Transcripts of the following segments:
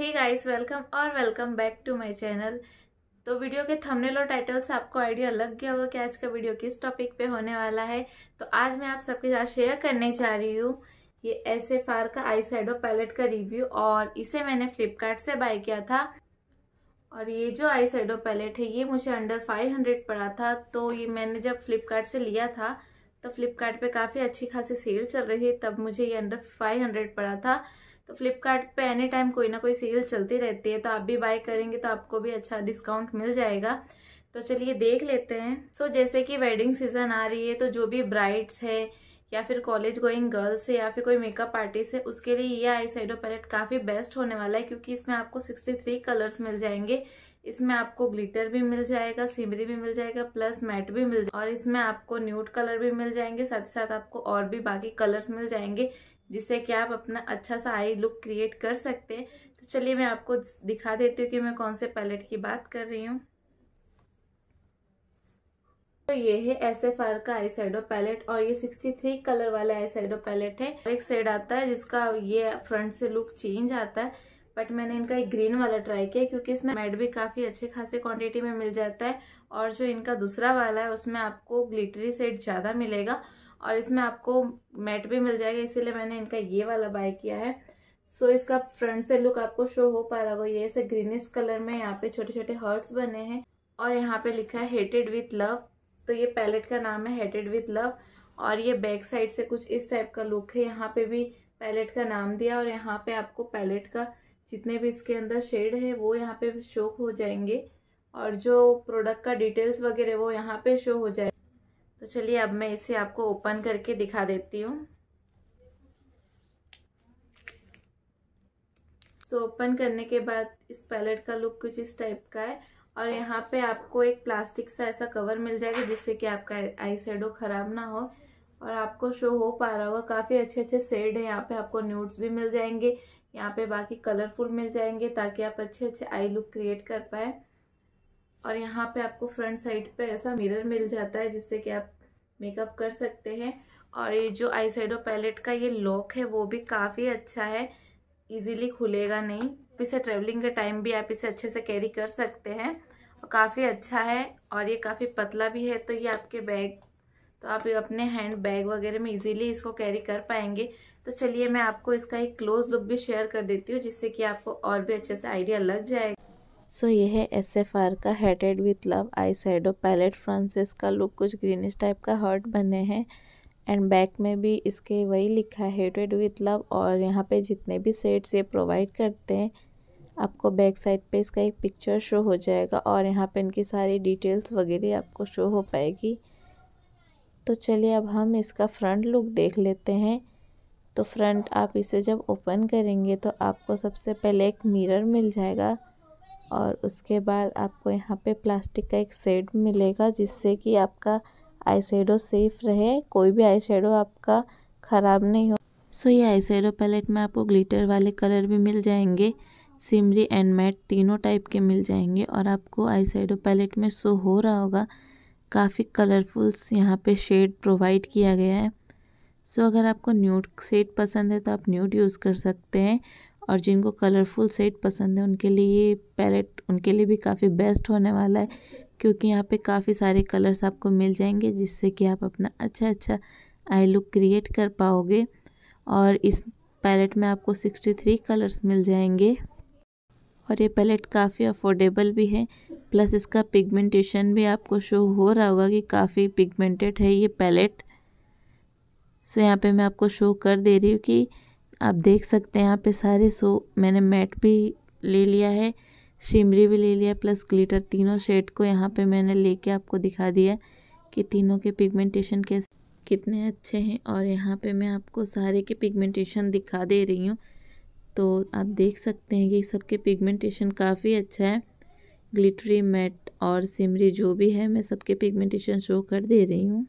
हे guys welcome और welcome back to my channel तो video के थंबनेल और टाइटल से आपको आइडिया लग गया होगा कि आज का वीडियो किस टॉपिक पे होने वाला है तो आज मैं आप सबके साथ शेयर करने जा रही हूँ ये एस एफ आर का आई सैडो पैलेट का रिव्यू और इसे मैंने फ्लिपकार्ट से बाय किया था और ये जो आई सैडो पैलेट है ये मुझे अंडर फाइव हंड्रेड पड़ा था तो ये मैंने जब फ्लिपकार्ट से लिया था तो फ्लिपकार्ट पे काफ़ी अच्छी खासी सेल चल रही थी तब मुझे ये अंडर फाइव हंड्रेड पड़ा था तो फ्लिपकार्ट पे एनी टाइम कोई ना कोई सेल चलती रहती है तो आप भी बाय करेंगे तो आपको भी अच्छा डिस्काउंट मिल जाएगा तो चलिए देख लेते हैं सो so, जैसे कि वेडिंग सीजन आ रही है तो जो भी ब्राइड्स है या फिर कॉलेज गोइंग गर्ल्स है या फिर कोई मेकअप आर्टिस्ट है उसके लिए ये आई साइडो पैलेट काफ़ी बेस्ट होने वाला है क्योंकि इसमें आपको 63 कलर्स मिल जाएंगे इसमें आपको ग्लिटर भी मिल जाएगा सिमरी भी मिल जाएगा प्लस मैट भी मिल जाएगा और इसमें आपको न्यूट कलर भी मिल जाएंगे साथ ही साथ आपको और भी बाकी कलर्स मिल जाएंगे जिससे कि आप अपना अच्छा सा आई लुक क्रिएट कर सकते हैं तो चलिए मैं आपको दिखा देती हूँ कि मैं कौन से पैलेट की बात कर रही हूँ तो ये है एस एफ आर का आई शेडो पैलेट और ये 63 कलर वाला आई शेडो पैलेट है एक सेड आता है जिसका ये फ्रंट से लुक चेंज आता है बट मैंने इनका एक ग्रीन वाला ट्राई किया क्योंकि इसमें मैट भी काफ़ी अच्छे खासे क्वांटिटी में मिल जाता है और जो इनका दूसरा वाला है उसमें आपको ग्लिटरी सेट ज़्यादा मिलेगा और इसमें आपको मैट भी मिल जाएगा इसीलिए मैंने इनका ये वाला बाय किया है सो so, इसका फ्रंट से लुक आपको शो हो पा रहा होगा ये ऐसे ग्रीनिश कलर में यहाँ पे छोटे छोटे हर्ट्स बने हैं और यहाँ पे लिखा है हेटेड विथ लव तो ये पैलेट का नाम है हेटेड विथ लव और ये बैक साइड से कुछ इस टाइप का लुक है यहाँ पे भी पैलेट का नाम दिया और यहाँ पे आपको पैलेट का जितने भी इसके अंदर शेड है वो यहाँ पे शो हो जाएंगे और जो प्रोडक्ट का डिटेल्स वगैरह वो यहाँ पे शो हो जाए तो चलिए अब मैं इसे आपको ओपन करके दिखा देती हूँ सो so, ओपन करने के बाद इस पैलेट का लुक कुछ इस टाइप का है और यहाँ पे आपको एक प्लास्टिक सा ऐसा कवर मिल जाएगा जिससे कि आपका आई शेडो ख़राब ना हो और आपको शो हो पा रहा होगा काफ़ी अच्छे अच्छे सेड है यहाँ पे आपको न्यूट्स भी मिल जाएंगे यहाँ पे बाकी कलरफुल मिल जाएंगे ताकि आप अच्छे अच्छे आई लुक क्रिएट कर पाए और यहाँ पे आपको फ्रंट साइड पे ऐसा मिरर मिल जाता है जिससे कि आप मेकअप कर सकते हैं और ये जो आई साइडो पैलेट का ये लॉक है वो भी काफ़ी अच्छा है इजीली खुलेगा नहीं इसे ट्रेवलिंग के टाइम भी आप इसे अच्छे से कैरी कर सकते हैं और काफ़ी अच्छा है और ये काफ़ी पतला भी है तो ये आपके बैग तो आप अपने हैंड बैग वगैरह में इजीली इसको कैरी कर पाएंगे तो चलिए मैं आपको इसका एक क्लोज लुक भी शेयर कर देती हूँ जिससे कि आपको और भी अच्छे से आइडिया लग जाएगा सो so, ये है एस एफ आर का hated with love eye shadow palette फ्रांसिस का लुक कुछ ग्रीनिश टाइप का हर्ट बने हैं एंड बैक में भी इसके वही लिखा है हेटेड विथ लव और यहाँ पे जितने भी सेट्स ये प्रोवाइड करते हैं आपको बैक साइड पे इसका एक पिक्चर शो हो जाएगा और यहाँ पे इनकी सारी डिटेल्स वगैरह आपको शो हो पाएगी तो चलिए अब हम इसका फ्रंट लुक देख लेते हैं तो फ्रंट आप इसे जब ओपन करेंगे तो आपको सबसे पहले एक मिरर मिल जाएगा और उसके बाद आपको यहाँ पे प्लास्टिक का एक सेट मिलेगा जिससे कि आपका आई सेफ़ रहे कोई भी आई आपका ख़राब नहीं हो सो ये आई पैलेट में आपको ग्लिटर वाले कलर भी मिल जाएंगे सिमरी एंड मैट तीनों टाइप के मिल जाएंगे और आपको आई पैलेट में शो हो रहा होगा काफ़ी कलरफुल्स यहाँ पे शेड प्रोवाइड किया गया है सो so, अगर आपको न्यूड शेड पसंद है तो आप न्यूड यूज़ कर सकते हैं और जिनको कलरफुल सेट पसंद है उनके लिए ये पैलेट उनके लिए भी काफ़ी बेस्ट होने वाला है क्योंकि यहाँ पे काफ़ी सारे कलर्स आपको मिल जाएंगे जिससे कि आप अपना अच्छा अच्छा आई लुक क्रिएट कर पाओगे और इस पैलेट में आपको 63 कलर्स मिल जाएंगे और ये पैलेट काफ़ी अफोर्डेबल भी है प्लस इसका पिगमेंटेशन भी आपको शो हो रहा होगा कि काफ़ी पिगमेंटेड है ये पैलेट सो यहाँ पे मैं आपको शो कर दे रही हूँ कि आप देख सकते हैं यहाँ पे सारे सो मैंने मैट भी ले लिया है शिमरी भी ले लिया प्लस ग्लिटर तीनों शेड को यहाँ पे मैंने लेके आपको दिखा दिया कि तीनों के पिगमेंटेशन कैसे कितने अच्छे हैं और यहाँ पे मैं आपको सारे के पिगमेंटेशन दिखा दे रही हूँ तो आप देख सकते हैं कि सबके पिगमेंटेशन काफ़ी अच्छा है ग्लिटरी मैट और सिमरी जो भी है मैं सबके पिगमेंटेशन शो कर दे रही हूँ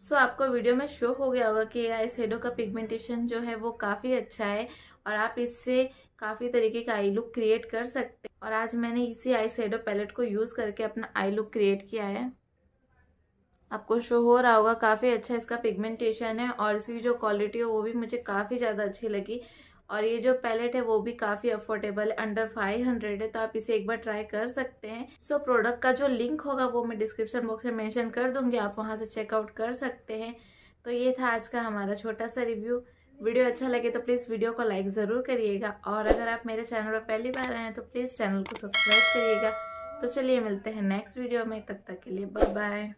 सो so, आपको वीडियो में शो हो गया होगा कि आई सेडो का पिगमेंटेशन जो है वो काफ़ी अच्छा है और आप इससे काफ़ी तरीके का आई लुक क्रिएट कर सकते हैं और आज मैंने इसी आई सेडो पैलेट को यूज़ करके अपना आई लुक क्रिएट किया है आपको शो हो रहा होगा काफ़ी अच्छा इसका पिगमेंटेशन है और इसकी जो क्वालिटी है वो भी मुझे काफ़ी ज़्यादा अच्छी लगी और ये जो पैलेट है वो भी काफ़ी अफोर्डेबल अंडर फाइव हंड्रेड है तो आप इसे एक बार ट्राई कर सकते हैं सो so, प्रोडक्ट का जो लिंक होगा वो मैं डिस्क्रिप्शन बॉक्स में मेंशन कर दूंगी आप वहाँ से चेकआउट कर सकते हैं तो ये था आज का हमारा छोटा सा रिव्यू वीडियो अच्छा लगे तो प्लीज़ वीडियो को लाइक ज़रूर करिएगा और अगर आप मेरे चैनल पर पहली बार आए हैं तो प्लीज़ चैनल को सब्सक्राइब करिएगा तो चलिए मिलते हैं नेक्स्ट वीडियो में तब तक के लिए बाय बाय